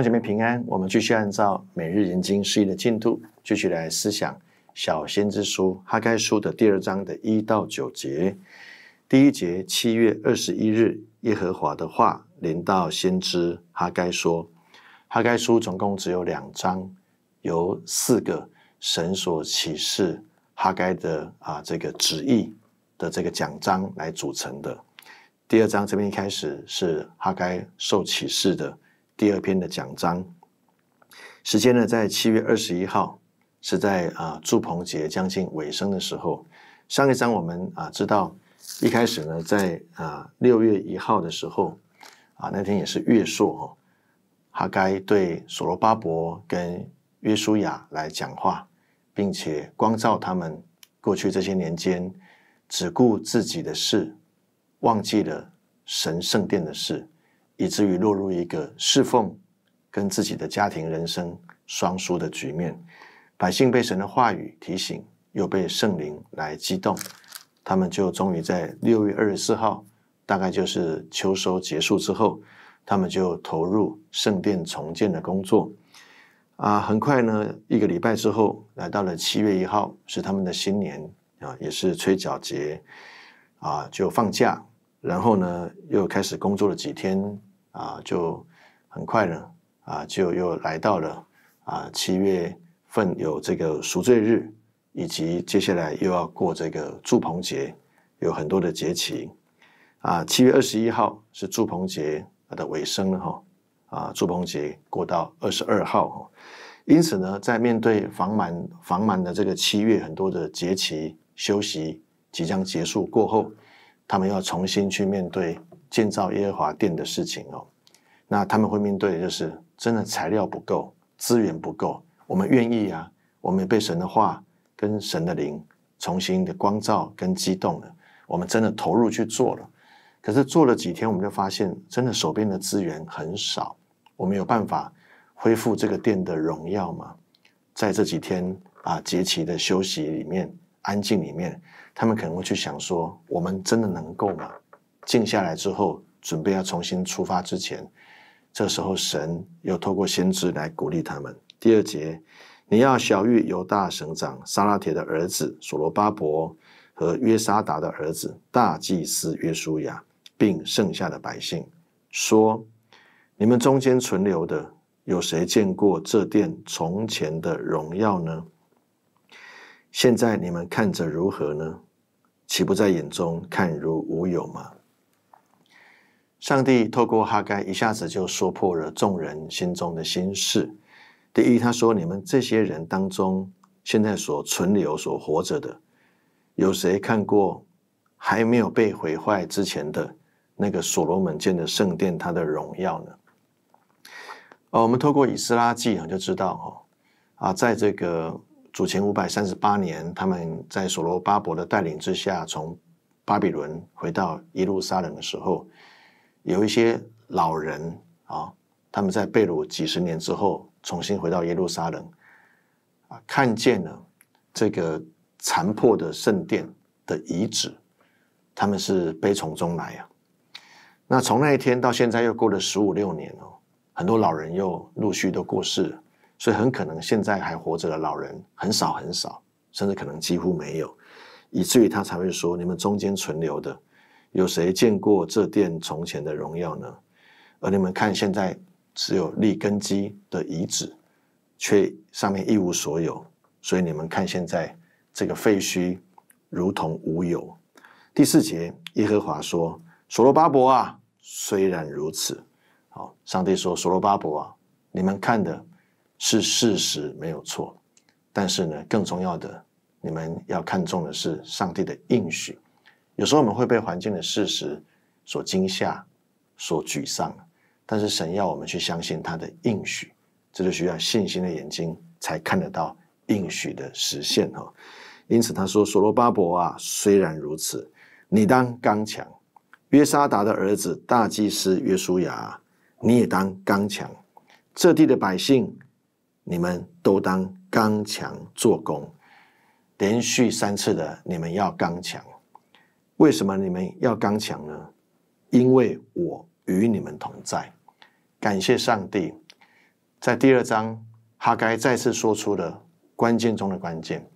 兄姐妹平安，我们继续按照每日研经释义的进度，继续来思想小先知书哈该书的第二章的一到九节。第一节，七月二十一日，耶和华的话临到先知哈该说：“哈该书总共只有两章，由四个神所启示哈该的啊这个旨意的这个奖章来组成的。第二章这边一开始是哈该受启示的。”第二篇的讲章，时间呢在七月二十一号，是在啊祝鹏节将近尾声的时候。上一章我们啊知道，一开始呢在啊六月一号的时候，啊那天也是月朔，哦，哈该对所罗巴伯跟约书亚来讲话，并且光照他们过去这些年间只顾自己的事，忘记了神圣殿的事。以至于落入一个侍奉跟自己的家庭人生双输的局面。百姓被神的话语提醒，又被圣灵来激动，他们就终于在六月二十四号，大概就是秋收结束之后，他们就投入圣殿重建的工作。啊，很快呢，一个礼拜之后，来到了七月一号，是他们的新年啊，也是吹角节啊，就放假，然后呢，又开始工作了几天。啊，就很快呢，啊，就又来到了啊，七月份有这个赎罪日，以及接下来又要过这个祝棚节，有很多的节期。啊，七月二十一号是祝棚节的尾声了哈，啊，祝棚节过到二十二号哈。因此呢，在面对繁忙繁忙的这个七月很多的节期休息即将结束过后，他们要重新去面对。建造耶和华殿的事情哦，那他们会面对的就是真的材料不够，资源不够。我们愿意啊，我们被神的话跟神的灵重新的光照跟激动了，我们真的投入去做了。可是做了几天，我们就发现真的手边的资源很少，我们有办法恢复这个殿的荣耀吗？在这几天啊节期的休息里面、安静里面，他们可能会去想说：我们真的能够吗？静下来之后，准备要重新出发之前，这时候神又透过先知来鼓励他们。第二节，你要小玉犹大省长沙拉铁的儿子索罗巴伯和约沙达的儿子大祭司约书亚，并剩下的百姓说：“你们中间存留的，有谁见过这殿从前的荣耀呢？现在你们看着如何呢？岂不在眼中看如无有吗？”上帝透过哈该一下子就说破了众人心中的心事。第一，他说：“你们这些人当中，现在所存留、所活着的，有谁看过还没有被毁坏之前的那个所罗门建的圣殿，它的荣耀呢？”哦，我们透过以斯拉记就知道哈啊，在这个主前五百三十八年，他们在所罗巴伯的带领之下，从巴比伦回到耶路撒冷的时候。有一些老人啊，他们在被掳几十年之后，重新回到耶路撒冷，啊，看见了这个残破的圣殿的遗址，他们是悲从中来啊。那从那一天到现在又过了十五六年哦，很多老人又陆续都过世，所以很可能现在还活着的老人很少很少，甚至可能几乎没有，以至于他才会说：“你们中间存留的。”有谁见过这殿从前的荣耀呢？而你们看，现在只有立根基的遗址，却上面一无所有。所以你们看，现在这个废墟如同无有。第四节，耶和华说：“所罗巴伯啊，虽然如此，好，上帝说，所罗巴伯啊，你们看的是事实，没有错。但是呢，更重要的，你们要看重的是上帝的应许。”有时候我们会被环境的事实所惊吓、所沮丧，但是神要我们去相信他的应许，这就需要信心的眼睛才看得到应许的实现哦。因此他说：“所罗巴伯啊，虽然如此，你当刚强；约沙达的儿子大祭司约书亚，你也当刚强；这地的百姓，你们都当刚强做工。连续三次的，你们要刚强。”为什么你们要刚强呢？因为我与你们同在。感谢上帝，在第二章哈该再次说出了关键中的关键。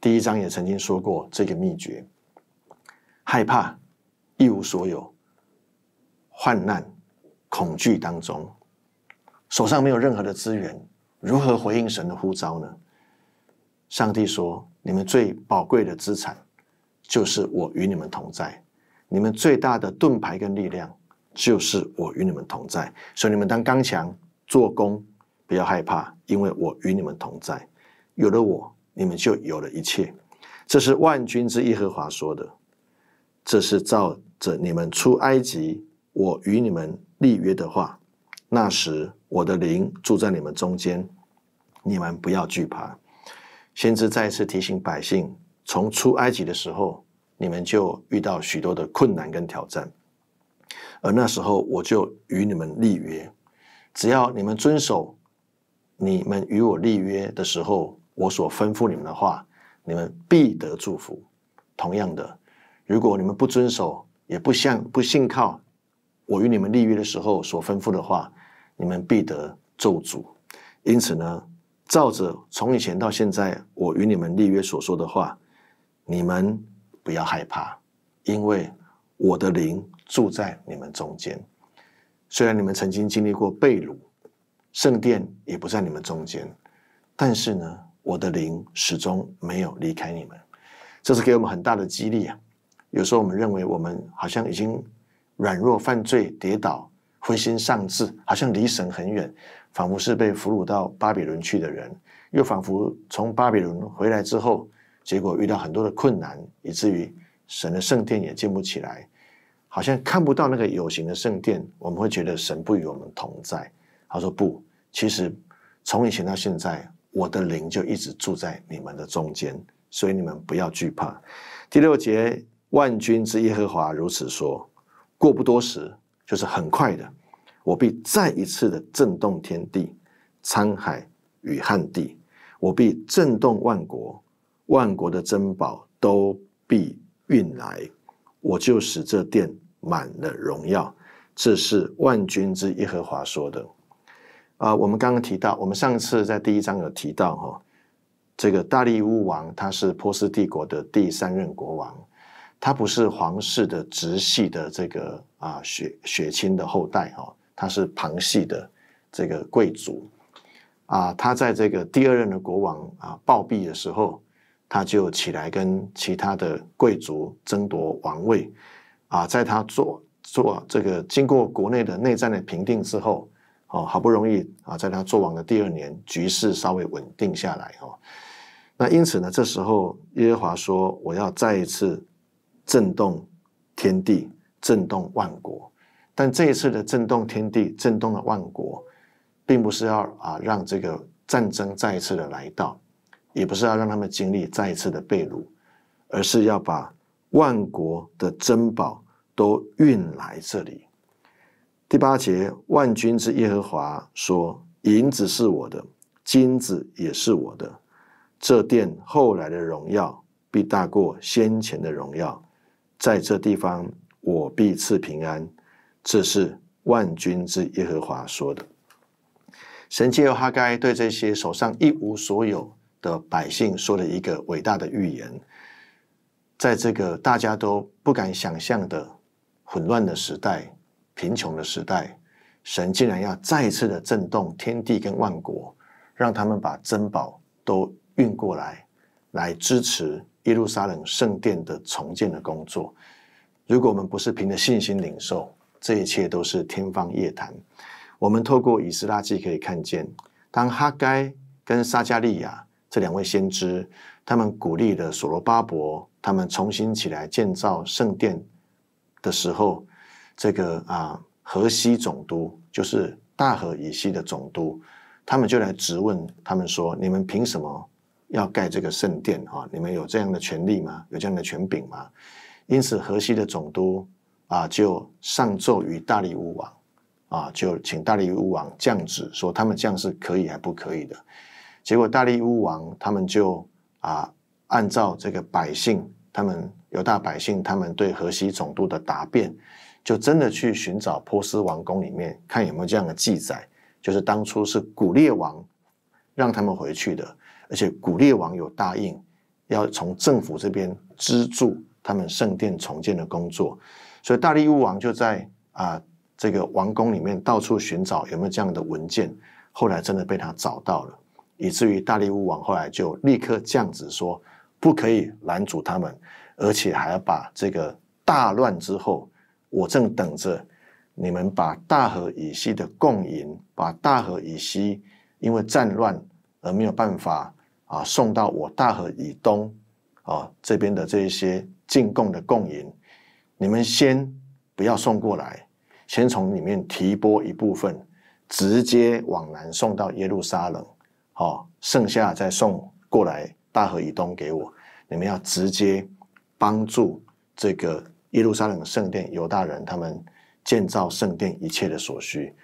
第一章也曾经说过这个秘诀：害怕、一无所有、患难、恐惧当中，手上没有任何的资源，如何回应神的呼召呢？上帝说：“你们最宝贵的资产。”就是我与你们同在，你们最大的盾牌跟力量就是我与你们同在。所以你们当刚强做工，不要害怕，因为我与你们同在。有了我，你们就有了一切。这是万军之耶和华说的。这是照着你们出埃及，我与你们立约的话。那时我的灵住在你们中间，你们不要惧怕。先知再一次提醒百姓。从出埃及的时候，你们就遇到许多的困难跟挑战，而那时候我就与你们立约，只要你们遵守你们与我立约的时候我所吩咐你们的话，你们必得祝福。同样的，如果你们不遵守，也不向不信靠我与你们立约的时候所吩咐的话，你们必得咒诅。因此呢，照着从以前到现在我与你们立约所说的话。你们不要害怕，因为我的灵住在你们中间。虽然你们曾经经历过被掳，圣殿也不在你们中间，但是呢，我的灵始终没有离开你们。这是给我们很大的激励啊！有时候我们认为我们好像已经软弱、犯罪、跌倒、灰心丧志，好像离神很远，仿佛是被俘虏到巴比伦去的人，又仿佛从巴比伦回来之后。结果遇到很多的困难，以至于神的圣殿也建不起来，好像看不到那个有形的圣殿，我们会觉得神不与我们同在。他说：“不，其实从以前到现在，我的灵就一直住在你们的中间，所以你们不要惧怕。”第六节，万军之耶和华如此说过：“不多时，就是很快的，我必再一次的震动天地、沧海与旱地，我必震动万国。”万国的珍宝都必运来，我就使这殿满了荣耀。这是万军之耶和华说的。啊，我们刚刚提到，我们上次在第一章有提到哈，这个大力乌王他是波斯帝国的第三任国王，他不是皇室的直系的这个啊血血亲的后代哈，他是旁系的这个贵族。啊，他在这个第二任的国王啊暴毙的时候。他就起来跟其他的贵族争夺王位，啊，在他做做这个经过国内的内战的平定之后，哦，好不容易啊，在他做王的第二年，局势稍微稳定下来哦。那因此呢，这时候耶和华说：“我要再一次震动天地，震动万国。但这一次的震动天地，震动了万国，并不是要啊让这个战争再一次的来到。”也不是要让他们经历再一次的被掳，而是要把万国的珍宝都运来这里。第八节，万军之耶和华说：“银子是我的，金子也是我的。这殿后来的荣耀必大过先前的荣耀，在这地方我必赐平安。”这是万军之耶和华说的。神借哈该对这些手上一无所有。的百姓说了一个伟大的预言，在这个大家都不敢想象的混乱的时代、贫穷的时代，神竟然要再一次的震动天地跟万国，让他们把珍宝都运过来，来支持耶路撒冷圣殿的重建的工作。如果我们不是凭着信心领受，这一切都是天方夜谭。我们透过以斯拉记可以看见，当哈该跟撒加利亚。这两位先知，他们鼓励了所罗巴伯，他们重新起来建造圣殿的时候，这个啊河西总督，就是大河以西的总督，他们就来质问他们说：“你们凭什么要盖这个圣殿啊？你们有这样的权利吗？有这样的权柄吗？”因此，河西的总督啊就上奏于大利乌王啊，就请大利乌王降旨说：“他们这样是可以还不可以的。”结果大力乌王他们就啊，按照这个百姓，他们犹大百姓他们对河西总督的答辩，就真的去寻找波斯王宫里面看有没有这样的记载，就是当初是古列王让他们回去的，而且古列王有答应要从政府这边资助他们圣殿重建的工作，所以大力乌王就在啊这个王宫里面到处寻找有没有这样的文件，后来真的被他找到了。以至于大利乌王后来就立刻降旨说，不可以拦阻他们，而且还要把这个大乱之后，我正等着你们把大河以西的共赢，把大河以西因为战乱而没有办法啊送到我大河以东啊这边的这一些进贡的共赢，你们先不要送过来，先从里面提拨一部分，直接往南送到耶路撒冷。好，剩下再送过来大河以东给我。你们要直接帮助这个耶路撒冷圣殿犹大人，他们建造圣殿一切的所需。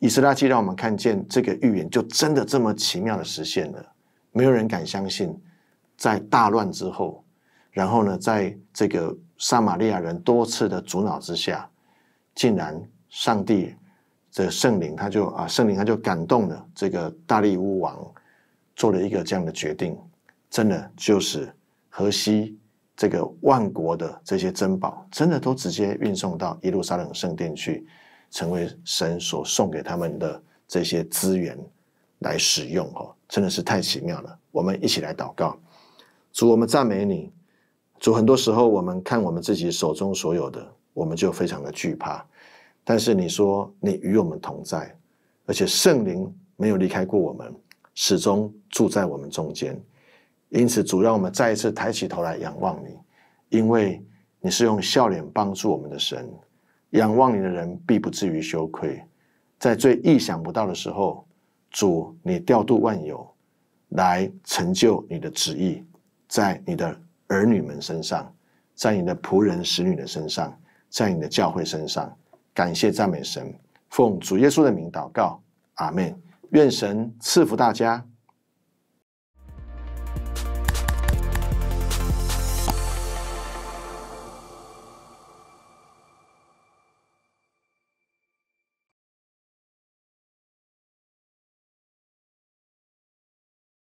以斯拉基让我们看见这个预言就真的这么奇妙的实现了。没有人敢相信，在大乱之后，然后呢，在这个撒玛利亚人多次的阻挠之下，竟然上帝。这圣灵，他就啊，圣灵他就感动了这个大力乌王，做了一个这样的决定，真的就是河西这个万国的这些珍宝，真的都直接运送到耶路撒冷圣殿去，成为神所送给他们的这些资源来使用哦，真的是太奇妙了。我们一起来祷告，主，我们赞美你。主，很多时候我们看我们自己手中所有的，我们就非常的惧怕。但是你说你与我们同在，而且圣灵没有离开过我们，始终住在我们中间。因此，主让我们再一次抬起头来仰望你，因为你是用笑脸帮助我们的神。仰望你的人必不至于羞愧。在最意想不到的时候，主你调度万有来成就你的旨意，在你的儿女们身上，在你的仆人、使女的身上，在你的教会身上。感谢赞美神，奉主耶稣的名祷告，阿门。愿神赐福大家。